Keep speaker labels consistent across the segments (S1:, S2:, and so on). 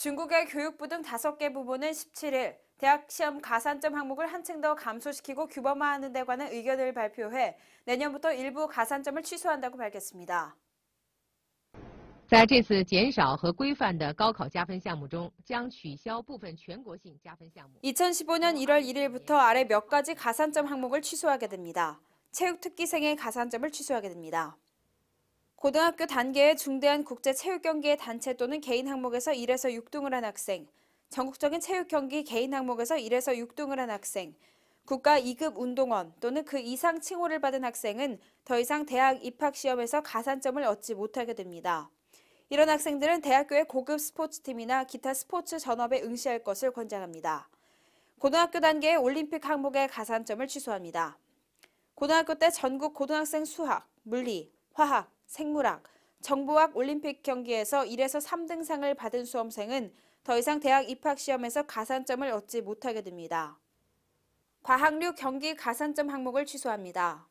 S1: 중국의 교육부 등 5개 부분은 17일 대학 시험 가산점 항목을 한층 더 감소시키고 규범화하는 데 관한 의견을 발표해 내년부터 일부 가산점을 취소한다고 밝혔습니다. 2 0 1 5년 1월 1일부터 아래 몇 가지 가산점 항목을 취소하게 됩니다. 체육특기생의 가산점을 취소하게 됩니다. 고등학교 단계의 중대한 국제 체육 경기의 단체 또는 개인 항목에서 1에서 6등을 한 학생, 전국적인 체육 경기 개인 항목에서 1에서 6등을 한 학생, 국가 2급 운동원 또는 그 이상 칭호를 받은 학생은 더 이상 대학 입학 시험에서 가산점을 얻지 못하게 됩니다. 이런 학생들은 대학교의 고급 스포츠팀이나 기타 스포츠 전업에 응시할 것을 권장합니다. 고등학교 단계의 올림픽 항목의 가산점을 취소합니다. 고등학교 때 전국 고등학생 수학, 물리, 화학, 생물학, 정보학 올림픽 경기에서 1에서 3등상을 받은 수험생은 더 이상 대학 입학 시험에서 가산점을 얻지 못하게 됩니다. 과학류 경기 가산점 항목을 취소합니다.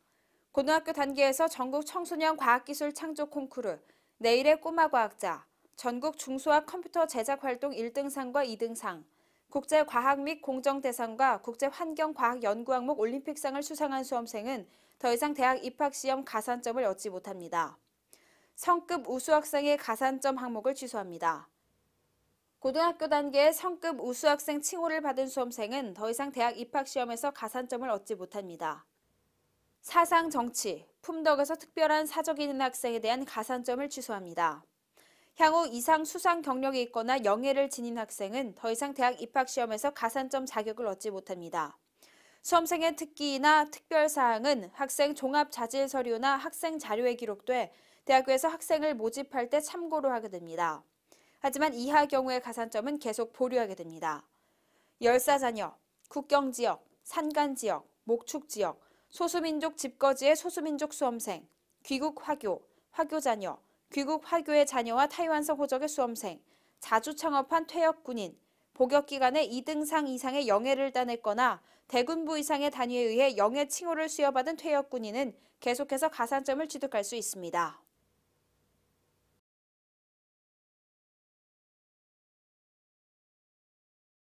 S1: 고등학교 단계에서 전국 청소년 과학기술 창조 콩쿠르, 내일의 꼬마 과학자, 전국 중소학 컴퓨터 제작 활동 1등상과 2등상, 국제 과학 및 공정 대상과 국제 환경 과학 연구 항목 올림픽상을 수상한 수험생은 더 이상 대학 입학 시험 가산점을 얻지 못합니다. 성급 우수 학생의 가산점 항목을 취소합니다. 고등학교 단계의 성급 우수 학생 칭호를 받은 수험생은 더 이상 대학 입학시험에서 가산점을 얻지 못합니다. 사상, 정치, 품덕에서 특별한 사적이 있는 학생에 대한 가산점을 취소합니다. 향후 이상 수상 경력이 있거나 영예를 지닌 학생은 더 이상 대학 입학시험에서 가산점 자격을 얻지 못합니다. 수험생의 특기나 특별사항은 학생 종합자질서류나 학생 자료에 기록돼 대학교에서 학생을 모집할 때 참고로 하게 됩니다. 하지만 이하 경우의 가산점은 계속 보류하게 됩니다. 열사자녀, 국경지역, 산간지역, 목축지역, 소수민족 집거지의 소수민족 수험생, 귀국 화교, 화교자녀, 귀국 화교의 자녀와 타이완성 호적의 수험생, 자주 창업한 퇴역 군인, 복역 기간에 2등상 이상의 영예를 따냈거나 대군부 이상의 단위에 의해 영예 칭호를 수여받은 퇴역 군인은 계속해서 가산점을 취득할 수 있습니다.